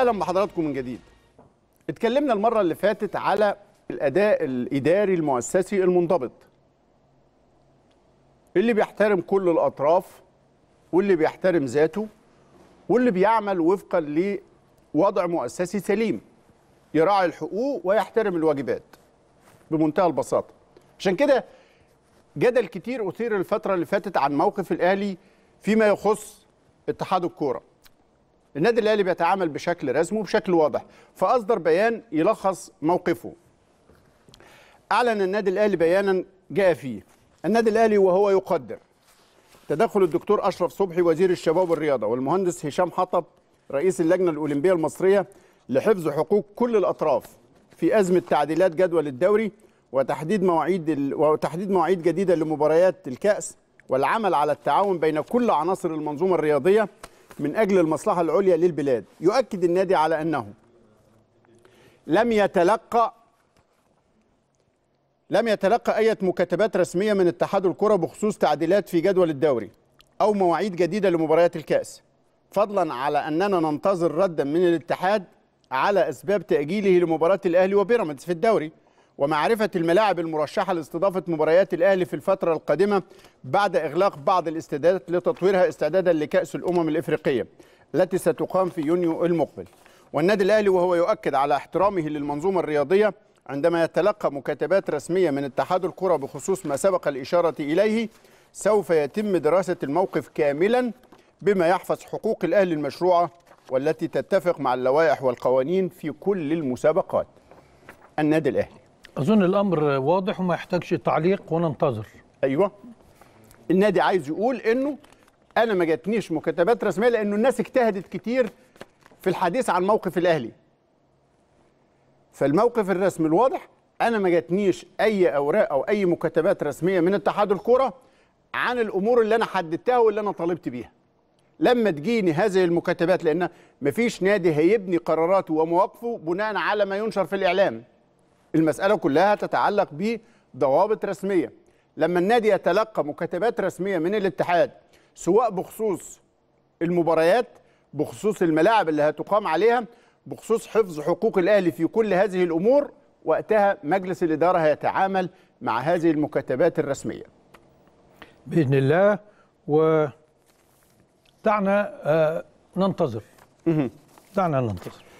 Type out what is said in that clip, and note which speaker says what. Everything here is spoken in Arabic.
Speaker 1: اهلا بحضراتكم من جديد اتكلمنا المره اللي فاتت على الاداء الاداري المؤسسي المنضبط اللي بيحترم كل الاطراف واللي بيحترم ذاته واللي بيعمل وفقا لوضع مؤسسي سليم يراعي الحقوق ويحترم الواجبات بمنتهى البساطه عشان كده جدل كتير اثير الفتره اللي فاتت عن موقف الاهلي فيما يخص اتحاد الكوره النادي الاهلي بيتعامل بشكل رسمي وبشكل واضح فاصدر بيان يلخص موقفه اعلن النادي الاهلي بيانا جاء فيه النادي الاهلي وهو يقدر تدخل الدكتور اشرف صبحي وزير الشباب والرياضه والمهندس هشام حطب رئيس اللجنه الاولمبيه المصريه لحفظ حقوق كل الاطراف في ازمه تعديلات جدول الدوري وتحديد مواعيد ال... وتحديد مواعيد جديده لمباريات الكاس والعمل على التعاون بين كل عناصر المنظومه الرياضيه من أجل المصلحة العليا للبلاد يؤكد النادي على أنه لم يتلقى لم يتلقى أي مكاتبات رسمية من اتحاد الكرة بخصوص تعديلات في جدول الدوري أو مواعيد جديدة لمباريات الكأس فضلا على أننا ننتظر ردا من الاتحاد على أسباب تأجيله لمباراة الأهلي وبيراميدز في الدوري ومعرفة الملاعب المرشحة لاستضافة مباريات الأهلي في الفترة القادمة بعد إغلاق بعض الاستعدادات لتطويرها استعدادا لكأس الأمم الإفريقية التي ستقام في يونيو المقبل والنادي الأهلي وهو يؤكد على احترامه للمنظومة الرياضية عندما يتلقى مكاتبات رسمية من اتحاد الكرة بخصوص ما سبق الإشارة إليه سوف يتم دراسة الموقف كاملا بما يحفظ حقوق الأهلي المشروعة والتي تتفق مع اللوائح والقوانين في كل المسابقات النادي الأهلي اظن الامر واضح وما يحتاجش تعليق وننتظر ايوه النادي عايز يقول انه انا ما جاتنيش مكتبات رسميه لانه الناس اجتهدت كتير في الحديث عن موقف الاهلي فالموقف الرسمي الواضح انا ما جاتنيش اي اوراق او اي مكتبات رسميه من اتحاد الكوره عن الامور اللي انا حددتها واللي انا طالبت بيها لما تجيني هذه المكتبات لان مفيش نادي هيبني قراراته ومواقفه بناء على ما ينشر في الاعلام المسألة كلها تتعلق بضوابط رسمية لما النادي يتلقى مكاتبات رسمية من الاتحاد سواء بخصوص المباريات بخصوص الملاعب اللي هتقام عليها بخصوص حفظ حقوق الأهلي في كل هذه الأمور وقتها مجلس الإدارة هيتعامل مع هذه المكاتبات الرسمية بإذن الله و آه، دعنا ننتظر دعنا ننتظر